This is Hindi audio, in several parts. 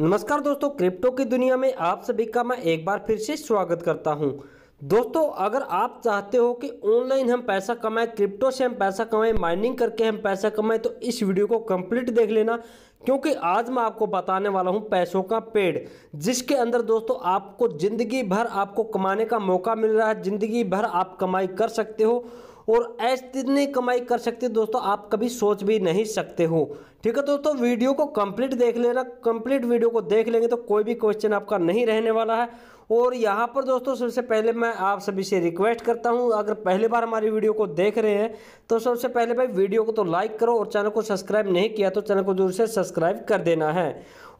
नमस्कार दोस्तों क्रिप्टो की दुनिया में आप सभी का मैं एक बार फिर से स्वागत करता हूं दोस्तों अगर आप चाहते हो कि ऑनलाइन हम पैसा कमाएं क्रिप्टो से हम पैसा कमाएं माइनिंग करके हम पैसा कमाएं तो इस वीडियो को कंप्लीट देख लेना क्योंकि आज मैं आपको बताने वाला हूं पैसों का पेड़ जिसके अंदर दोस्तों आपको ज़िंदगी भर आपको कमाने का मौका मिल रहा है ज़िंदगी भर आप कमाई कर सकते हो और ऐसी कमाई कर सकते दोस्तों आप कभी सोच भी नहीं सकते हो ठीक है दोस्तों तो वीडियो को कंप्लीट देख लेना कंप्लीट वीडियो को देख लेंगे तो कोई भी क्वेश्चन आपका नहीं रहने वाला है और यहाँ पर दोस्तों सबसे पहले मैं आप सभी से रिक्वेस्ट करता हूँ अगर पहली बार हमारी वीडियो को देख रहे हैं तो सबसे पहले भाई वीडियो को तो लाइक करो और चैनल को सब्सक्राइब नहीं किया तो चैनल को जरूर से सब्सक्राइब कर देना है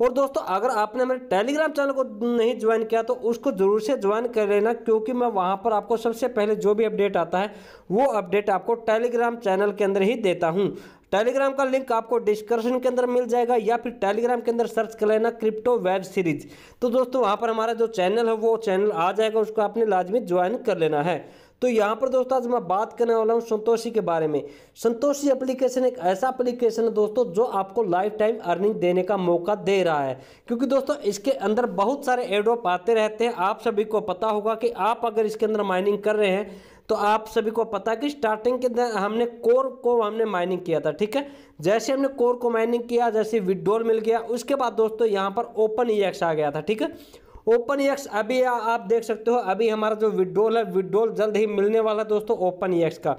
और दोस्तों अगर आपने मेरे टेलीग्राम चैनल को नहीं ज्वाइन किया तो उसको जरूर से ज्वाइन कर लेना क्योंकि मैं वहाँ पर आपको सबसे पहले जो भी अपडेट आता है वो अपडेट आपको टेलीग्राम चैनल के अंदर ही देता हूँ टेलीग्राम का लिंक आपको डिस्क्रिप्शन के अंदर मिल जाएगा या फिर टेलीग्राम के अंदर सर्च कर लेना क्रिप्टो वेब सीरीज तो दोस्तों वहाँ पर हमारा जो चैनल है वो चैनल आ जाएगा उसको आपने लाजमी ज्वाइन कर लेना है तो यहाँ पर दोस्तों आज मैं बात करने वाला हूँ संतोषी के बारे में संतोषी एप्लीकेशन एक ऐसा एप्लीकेशन है दोस्तों जो आपको लाइफ टाइम अर्निंग देने का मौका दे रहा है क्योंकि दोस्तों इसके अंदर बहुत सारे एड्रॉप आते रहते हैं आप सभी को पता होगा कि आप अगर इसके अंदर माइनिंग कर रहे हैं तो आप सभी को पता कि स्टार्टिंग के दिन हमने कोर को हमने माइनिंग किया था ठीक है जैसे हमने कोर को माइनिंग किया जैसे विड्रोल मिल गया उसके बाद दोस्तों यहाँ पर ओपन ई आ गया था ठीक है ओपन एक्स अभी आ, आप देख सकते हो अभी हमारा जो विड्रोल है विड्रोल जल्द ही मिलने वाला है दोस्तों ओपन एक्स का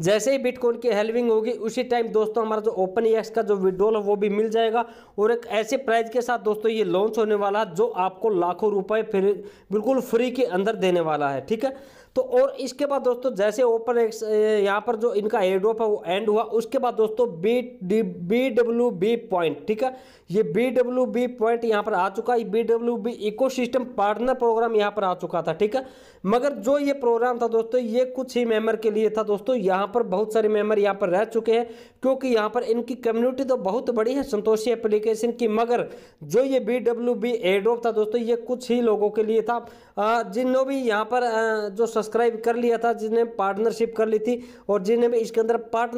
जैसे ही बिटकॉइन की हेल्विंग होगी उसी टाइम दोस्तों हमारा जो ओपन एक्स का जो विड्रोल है वो भी मिल जाएगा और एक ऐसे प्राइस के साथ दोस्तों ये लॉन्च होने वाला है जो आपको लाखों रुपए फिर बिल्कुल फ्री के अंदर देने वाला है ठीक है तो और इसके बाद दोस्तों जैसे ओपन एक्स यहाँ पर जो इनका एडोप है वो एंड हुआ उसके बाद दोस्तों B D B W B point ठीक है ये बी डब्ल्यू बी पॉइंट यहाँ पर आ चुका है B W B ecosystem partner program यहाँ पर आ चुका था ठीक है मगर जो ये प्रोग्राम था दोस्तों ये कुछ ही मेम्बर के लिए था दोस्तों यहाँ पर बहुत सारे मेम्बर यहाँ पर रह चुके हैं क्योंकि यहाँ पर इनकी कम्युनिटी तो बहुत बड़ी है संतोषी एप्लीकेशन की मगर जो ये बी डब्ल्यू बी एडोप था दोस्तों ये कुछ ही लोगों के लिए था जिनों भी यहाँ पर जो सब्सक्राइब कर लिया था जिसने पार्टनरशिप कर ली थी और जिन्हें इसके अंदर पार्ट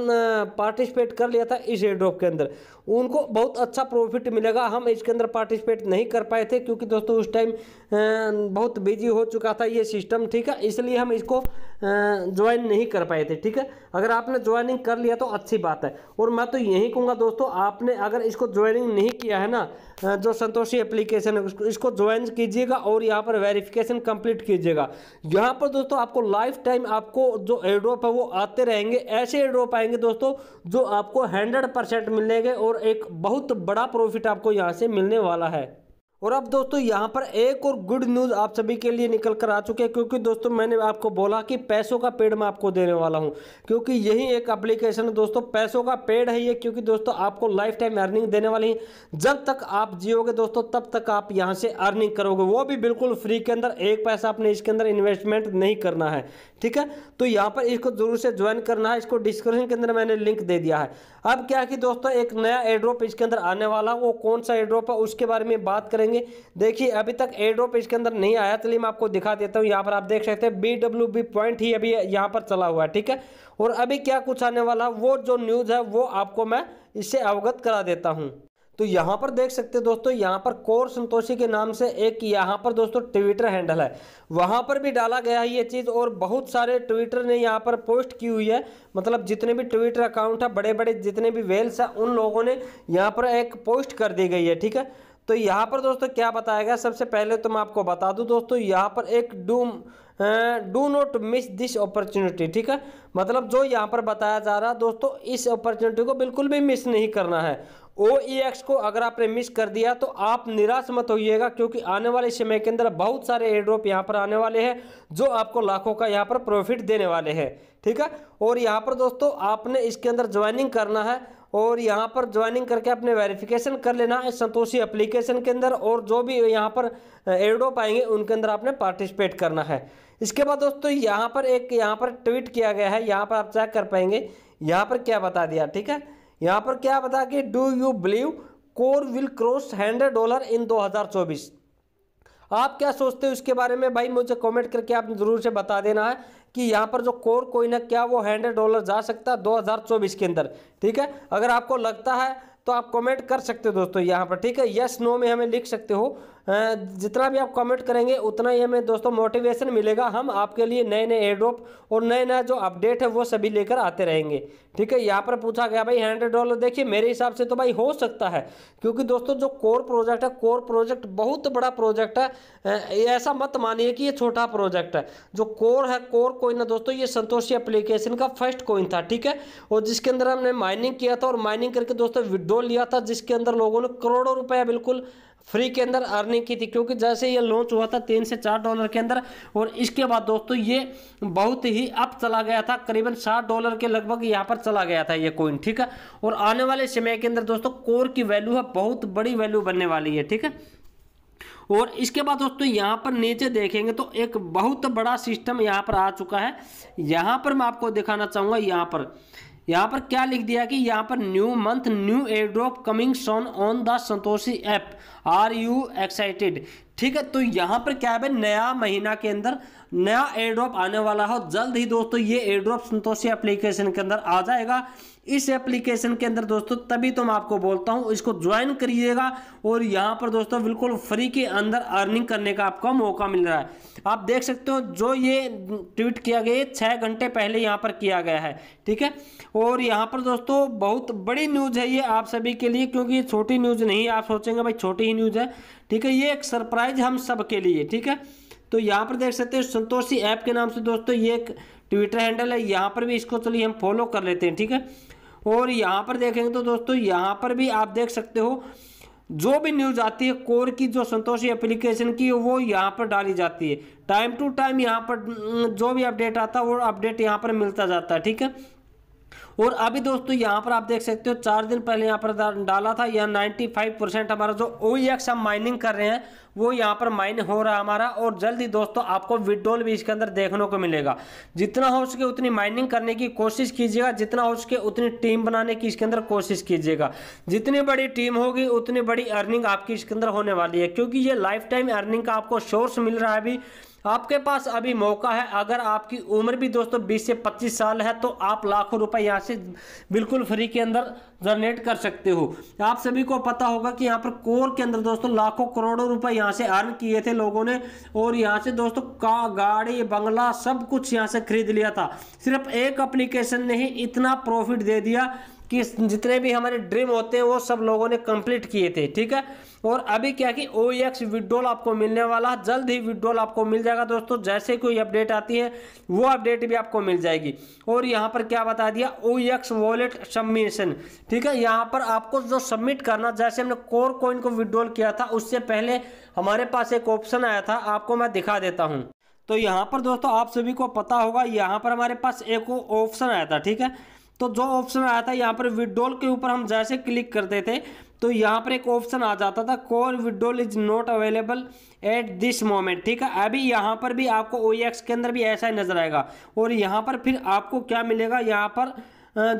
पार्टिसिपेट कर लिया था इस एयर ड्रॉप के अंदर उनको बहुत अच्छा प्रॉफिट मिलेगा हम इसके अंदर पार्टिसिपेट नहीं कर पाए थे क्योंकि दोस्तों उस टाइम बहुत बिजी हो चुका था ये सिस्टम ठीक है इसलिए हम इसको ज्वाइन नहीं कर पाए थे ठीक है अगर आपने ज्वाइनिंग कर लिया तो अच्छी बात है और मैं तो यही कहूँगा दोस्तों आपने अगर इसको ज्वाइनिंग नहीं किया है ना जो संतोषी एप्लीकेशन है इसको ज्वाइन कीजिएगा और यहाँ पर वेरिफिकेशन कंप्लीट कीजिएगा यहाँ पर दोस्तों तो आपको लाइफ टाइम आपको जो एड्रॉप है वो आते रहेंगे ऐसे एड्रोप आएंगे दोस्तों जो आपको हंड्रेड परसेंट मिलेंगे और एक बहुत बड़ा प्रॉफिट आपको यहाँ से मिलने वाला है और अब दोस्तों यहाँ पर एक और गुड न्यूज़ आप सभी के लिए निकल कर आ चुके हैं क्योंकि दोस्तों मैंने आपको बोला कि पैसों का पेड़ मैं आपको देने वाला हूँ क्योंकि यही एक एप्लीकेशन है दोस्तों पैसों का पेड़ है ये क्योंकि दोस्तों आपको लाइफ टाइम अर्निंग देने वाली है जब तक आप जियोगे दोस्तों तब तक आप यहाँ से अर्निंग करोगे वो भी बिल्कुल फ्री के अंदर एक पैसा आपने इसके अंदर इन्वेस्टमेंट नहीं करना है ठीक है तो यहाँ पर इसको जरूर से ज्वाइन करना है इसको डिस्क्रिप्शन के अंदर मैंने लिंक दे दिया है अब क्या कि दोस्तों एक नया एड्रोप इसके अंदर आने वाला वो कौन सा एड्रोप है उसके बारे में बात करेंगे करेंगे देखिए अभी तक एड्रोप इसके अंदर नहीं आया चलिए मैं आपको दिखा देता हूँ यहाँ पर आप देख सकते हैं बी डब्ल्यू बी पॉइंट ही अभी यहाँ पर चला हुआ है ठीक है और अभी क्या कुछ आने वाला है वो जो न्यूज़ है वो आपको मैं इससे अवगत करा देता हूँ तो यहाँ पर देख सकते हैं दोस्तों यहाँ पर कोर संतोषी के नाम से एक यहाँ पर दोस्तों ट्विटर हैंडल है वहाँ पर भी डाला गया है ये चीज़ और बहुत सारे ट्विटर ने यहाँ पर पोस्ट की हुई है मतलब जितने भी ट्विटर अकाउंट है बड़े बड़े जितने भी वेल्स हैं उन लोगों ने यहाँ पर एक पोस्ट कर दी गई है ठीक है तो यहाँ पर दोस्तों क्या बताया गया सबसे पहले तो मैं आपको बता दूँ दोस्तों यहाँ पर एक डूम do not miss this opportunity ठीक है मतलब जो यहाँ पर बताया जा रहा है दोस्तों इस अपॉर्चुनिटी को बिल्कुल भी मिस नहीं करना है ओ ई एक्स को अगर आपने मिस कर दिया तो आप निराश मत होइएगा क्योंकि आने वाले समय के अंदर बहुत सारे एड्रोप यहाँ पर आने वाले हैं जो आपको लाखों का यहाँ पर प्रॉफिट देने वाले हैं ठीक है और यहाँ पर दोस्तों आपने इसके अंदर ज्वाइनिंग करना है और यहाँ पर ज्वाइनिंग करके अपने वेरिफिकेशन कर लेना है संतोषी एप्लीकेशन के अंदर और जो भी यहाँ पर एडो पाएंगे उनके अंदर आपने पार्टिसिपेट करना है इसके बाद दोस्तों यहाँ पर एक यहाँ पर ट्वीट किया गया है यहाँ पर आप चेक कर पाएंगे यहाँ पर क्या बता दिया ठीक है यहाँ पर क्या बता कि do you believe core will cross hundred dollar in दो आप क्या सोचते हैं उसके बारे में भाई मुझे कमेंट करके आप ज़रूर से बता देना है कि यहाँ पर जो कोर कोई ना क्या वो हंड्रेड डॉलर जा सकता है 2024 के अंदर ठीक है अगर आपको लगता है तो आप कमेंट कर सकते हो दोस्तों यहाँ पर ठीक है यस नो में हमें लिख सकते हो जितना भी आप कमेंट करेंगे उतना ही हमें दोस्तों मोटिवेशन मिलेगा हम आपके लिए नए नए एड्रॉप और नए नए जो अपडेट है वो सभी लेकर आते रहेंगे ठीक है यहाँ पर पूछा गया भाई हंड्रेड डॉलर देखिए मेरे हिसाब से तो भाई हो सकता है क्योंकि दोस्तों जो कोर प्रोजेक्ट है कोर प्रोजेक्ट बहुत बड़ा प्रोजेक्ट है ऐसा मत मानिए कि ये छोटा प्रोजेक्ट है जो कोर है कोर कोइन है दोस्तों ये संतोषी अप्लीकेशन का फर्स्ट कोइन था ठीक है और जिसके अंदर हमने माइनिंग किया था और माइनिंग करके दोस्तों विड्रॉ लिया था जिसके अंदर लोगों ने करोड़ों रुपया बिल्कुल फ्री के अंदर अर्निंग की थी क्योंकि जैसे ये लॉन्च हुआ था तीन से चार डॉलर के अंदर और इसके बाद दोस्तों ये बहुत ही अप चला गया था करीबन सात डॉलर के लगभग यहाँ पर चला गया था ये कोइन ठीक है और आने वाले समय के अंदर दोस्तों कोर की वैल्यू है बहुत बड़ी वैल्यू बनने वाली है ठीक है और इसके बाद दोस्तों यहाँ पर नीचे देखेंगे तो एक बहुत बड़ा सिस्टम यहाँ पर आ चुका है यहाँ पर मैं आपको दिखाना चाहूँगा यहाँ पर यहाँ पर क्या लिख दिया कि यहाँ पर new month new airdrop coming soon on the Satoshi app are you excited ठीक है तो यहां पर क्या है नया महीना के अंदर नया एयरड्रॉप आने वाला हो जल्द ही दोस्तों ये एयरड्रॉप संतोषी एप्लीकेशन के अंदर आ जाएगा इस एप्लीकेशन के अंदर दोस्तों तभी तो मैं आपको बोलता हूँ इसको ज्वाइन करिएगा और यहाँ पर दोस्तों बिल्कुल फ्री के अंदर अर्निंग करने का आपको मौका मिल रहा है आप देख सकते हो जो ये ट्वीट किया गया छह घंटे पहले यहां पर किया गया है ठीक है और यहाँ पर दोस्तों बहुत बड़ी न्यूज़ है ये आप सभी के लिए क्योंकि छोटी न्यूज़ नहीं आप सोचेंगे भाई छोटी ही न्यूज़ है ठीक है ये एक सरप्राइज सरप्राइज हम सब के लिए ठीक है तो यहाँ पर देख सकते हैं संतोषी ऐप के नाम से दोस्तों ये एक ट्विटर हैंडल है यहाँ पर भी इसको चलिए हम फॉलो कर लेते हैं ठीक है और यहाँ पर देखेंगे तो दोस्तों यहाँ पर भी आप देख सकते हो जो भी न्यूज आती है कोर की जो संतोषी एप्लीकेशन की वो यहाँ पर डाली जाती है टाइम टू टाइम यहाँ पर जो भी अपडेट आता है वो अपडेट यहाँ पर मिलता जाता है ठीक है और अभी दोस्तों यहाँ पर आप देख सकते हो चार दिन पहले यहाँ पर डाला था यह 95 परसेंट हमारा जो ओ e हम माइनिंग कर रहे हैं वो यहाँ पर माइन हो रहा है हमारा और जल्द ही दोस्तों आपको विड्रोल भी इसके अंदर देखने को मिलेगा जितना हो सके उतनी माइनिंग करने की कोशिश कीजिएगा जितना हो सके उतनी टीम बनाने की इसके अंदर कोशिश कीजिएगा जितनी बड़ी टीम होगी उतनी बड़ी अर्निंग आपकी इसके अंदर होने वाली है क्योंकि ये लाइफ टाइम अर्निंग का आपको सोर्स मिल रहा है अभी आपके पास अभी मौका है अगर आपकी उम्र भी दोस्तों 20 से 25 साल है तो आप लाखों रुपए यहाँ से बिल्कुल फ्री के अंदर जनरेट कर सकते हो आप सभी को पता होगा कि यहाँ पर कोर के अंदर दोस्तों लाखों करोड़ों रुपए यहाँ से अर्न किए थे लोगों ने और यहाँ से दोस्तों का गाड़ी बंगला सब कुछ यहाँ से खरीद लिया था सिर्फ एक अप्लीकेशन ने ही इतना प्रॉफिट दे दिया कि जितने भी हमारे ड्रीम होते हैं वो सब लोगों ने कंप्लीट किए थे ठीक है और अभी क्या कि ओ एक्स विड्रोल आपको मिलने वाला है जल्द ही विड्रोल आपको मिल जाएगा दोस्तों जैसे कोई अपडेट आती है वो अपडेट भी आपको मिल जाएगी और यहाँ पर क्या बता दिया ओ एक्स वॉलेट सबमिशन ठीक है यहाँ पर आपको जो सबमिट करना जैसे हमने कोर कोइन को विड्रोल किया था उससे पहले हमारे पास एक ऑप्शन आया था आपको मैं दिखा देता हूँ तो यहाँ पर दोस्तों आप सभी को पता होगा यहाँ पर हमारे पास एक ऑप्शन आया था ठीक है तो जो ऑप्शन आया था यहाँ पर विड्रॉल के ऊपर हम जैसे क्लिक करते थे तो यहाँ पर एक ऑप्शन आ जाता था core withdrawal is not available at this moment ठीक है अभी यहाँ पर भी आपको ओ के अंदर भी ऐसा ही नजर आएगा और यहाँ पर फिर आपको क्या मिलेगा यहाँ पर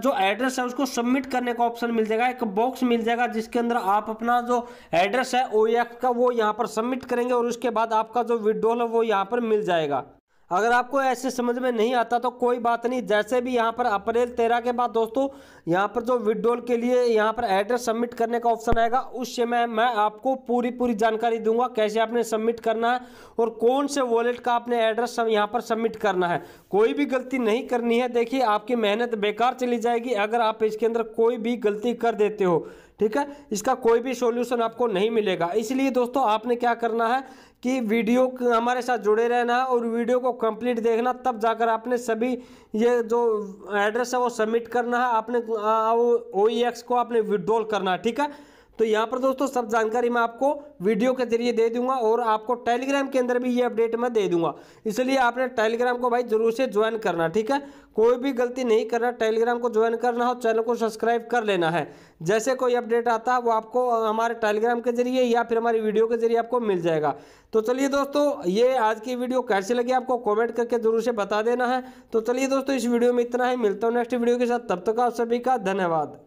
जो एड्रेस है उसको सबमिट करने का ऑप्शन मिल जाएगा एक बॉक्स मिल जाएगा जिसके अंदर आप अपना जो एड्रेस है ओ का वो यहाँ पर सबमिट करेंगे और उसके बाद आपका जो विड्रॉल है वो यहाँ पर मिल जाएगा अगर आपको ऐसे समझ में नहीं आता तो कोई बात नहीं जैसे भी यहाँ पर अप्रैल तेरह के बाद दोस्तों यहाँ पर जो विड्रोल के लिए यहाँ पर एड्रेस सबमिट करने का ऑप्शन आएगा उस समय मैं आपको पूरी पूरी जानकारी दूंगा कैसे आपने सबमिट करना है और कौन से वॉलेट का आपने एड्रेस यहाँ पर सबमिट करना है कोई भी गलती नहीं करनी है देखिए आपकी मेहनत बेकार चली जाएगी अगर आप इसके अंदर कोई भी गलती कर देते हो ठीक है इसका कोई भी सॉल्यूशन आपको नहीं मिलेगा इसलिए दोस्तों आपने क्या करना है कि वीडियो हमारे साथ जुड़े रहना है और वीडियो को कंप्लीट देखना तब जाकर आपने सभी ये जो एड्रेस है वो सबमिट करना है आपने ओ e को आपने विड्रॉल करना है ठीक है तो यहाँ पर दोस्तों सब जानकारी मैं आपको वीडियो के जरिए दे दूंगा और आपको टेलीग्राम के अंदर भी ये अपडेट मैं दे दूंगा इसलिए आपने टेलीग्राम को भाई जरूर से ज्वाइन करना ठीक है कोई भी गलती नहीं करना टेलीग्राम को ज्वाइन करना हो चैनल को सब्सक्राइब कर लेना है जैसे कोई अपडेट आता है वो आपको हमारे टेलीग्राम के जरिए या फिर हमारी वीडियो के जरिए आपको मिल जाएगा तो चलिए दोस्तों ये आज की वीडियो कैसी लगी आपको कॉमेंट करके जरूर से बता देना है तो चलिए दोस्तों इस वीडियो में इतना ही मिलता हूँ नेक्स्ट वीडियो के साथ तब तक आप सभी का धन्यवाद